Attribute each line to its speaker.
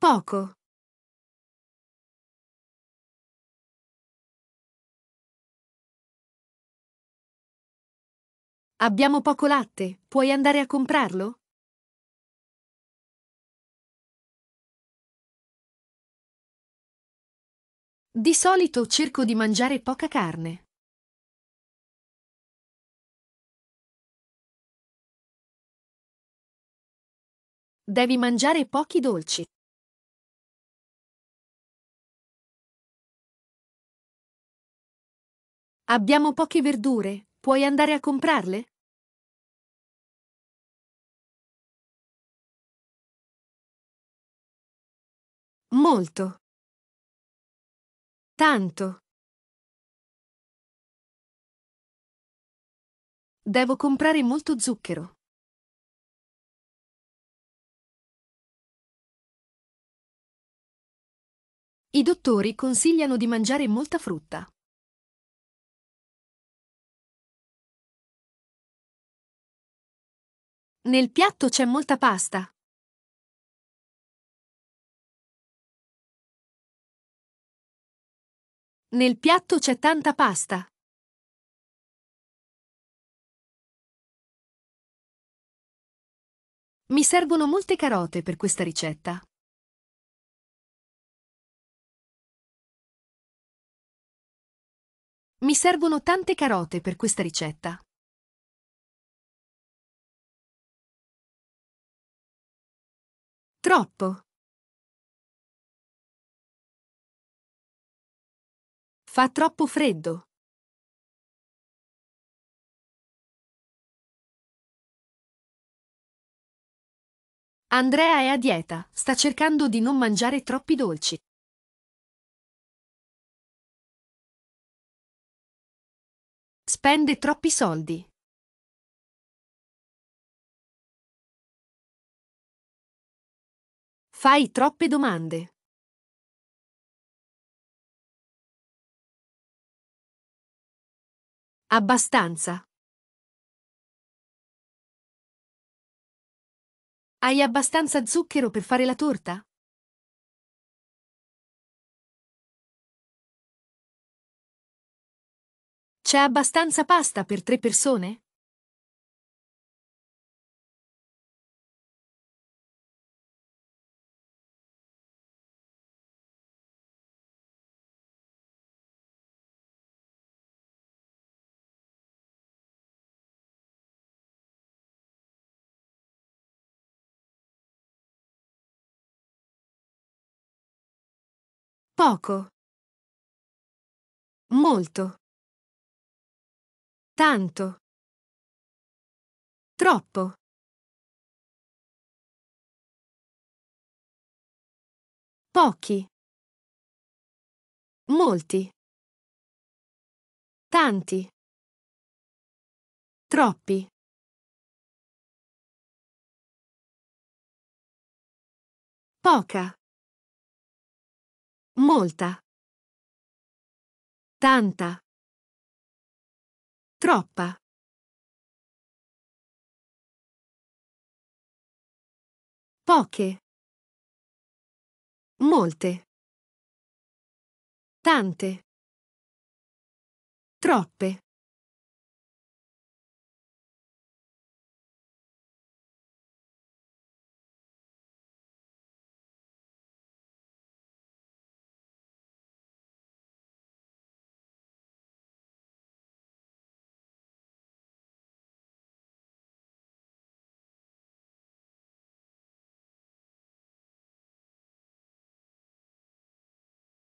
Speaker 1: Poco. Abbiamo poco latte, puoi andare a comprarlo? Di solito cerco di mangiare poca carne. Devi mangiare pochi dolci. Abbiamo poche verdure, puoi andare a comprarle? Molto. Tanto. Devo comprare molto zucchero. I dottori consigliano di mangiare molta frutta. Nel piatto c'è molta pasta. Nel piatto c'è tanta pasta. Mi servono molte carote per questa ricetta. Mi servono tante carote per questa ricetta. Troppo. Fa troppo freddo. Andrea è a dieta, sta cercando di non mangiare troppi dolci. Spende troppi soldi. Fai troppe domande. Abbastanza. Hai abbastanza zucchero per fare la torta? C'è abbastanza pasta per tre persone? Poco. Molto. Tanto. Troppo. Pochi. Molti. Tanti. Troppi. Poca. Molta. Tanta. Troppa. Poche. Molte. Tante. Troppe.